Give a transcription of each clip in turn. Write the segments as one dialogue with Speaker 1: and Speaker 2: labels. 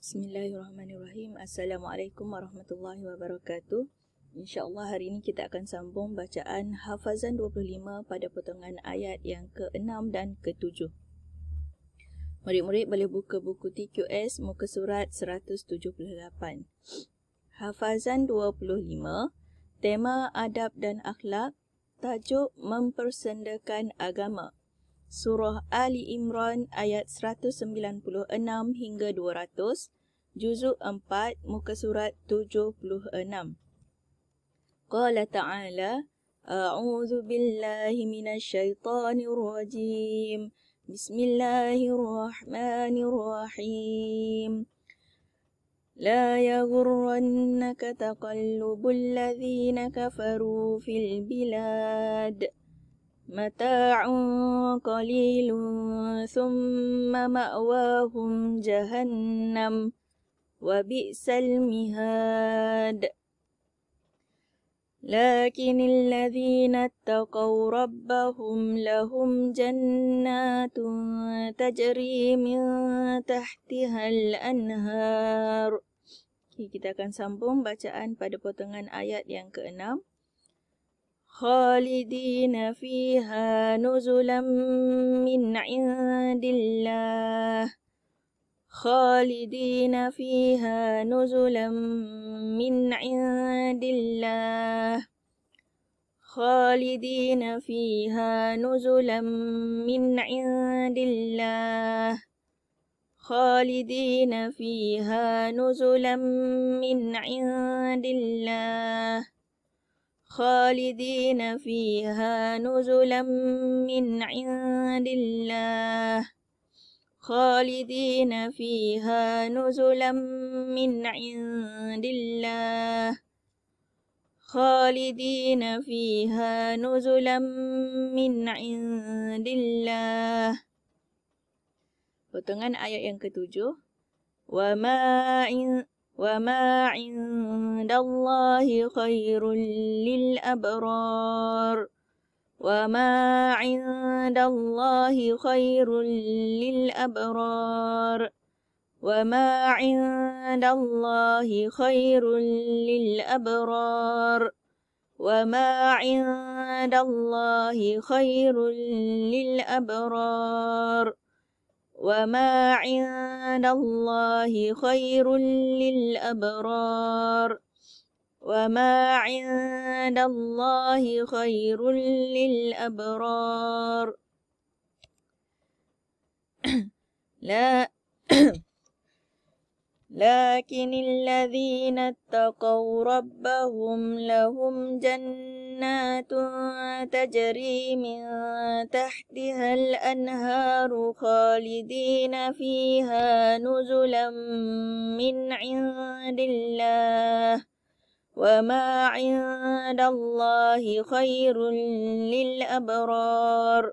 Speaker 1: Bismillahirrahmanirrahim. Assalamualaikum warahmatullahi wabarakatuh. InsyaAllah hari ini kita akan sambung bacaan Hafazan 25 pada potongan ayat yang ke-6 dan ke-7. Murid-murid boleh buka buku TQS muka surat 178. Hafazan 25, tema adab dan akhlak, tajuk mempersendakan agama. Surah Ali Imran ayat 196 hingga 200, Juzuk 4, muka surat 76. Qala ta'ala, A'udhu billahi minasyaitanirrajim. Bismillahirrahmanirrahim. لا يغرنك تقلب الذين كفروا في البلاد متاع قليل ثم ماواهم جهنم وبئس المهاد لكن الذين اتقوا ربهم لهم جنات تجري من تحتها الانهار Kita akan sambung bacaan pada potongan ayat yang keenam. خالدين فيها نزلا من عند الله خالدين فيها نزلا من عند الله خالدين فيها نزلا من عند الله خالدين فيها نزلا من عند الله خالدين فيها نزلا من عند الله خالدين فيها نزلا من عند الله خالدين فيها نزلا من عند الله Potongan ayat yang ketujuh. Wa ma'in وما عند الله خير للأبرار وما عند الله خير للأبرار وما عند الله خير للأبرار وما عند الله خير للأبرار وما عند الله خير للأبرار وما عند الله خير للأبرار لا لكن الذين اتقوا ربهم لهم جنات جنات تجري من تحتها الأنهار خالدين فيها نزلا من عند الله وما عند الله خير للأبرار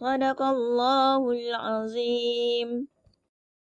Speaker 1: صدق الله العظيم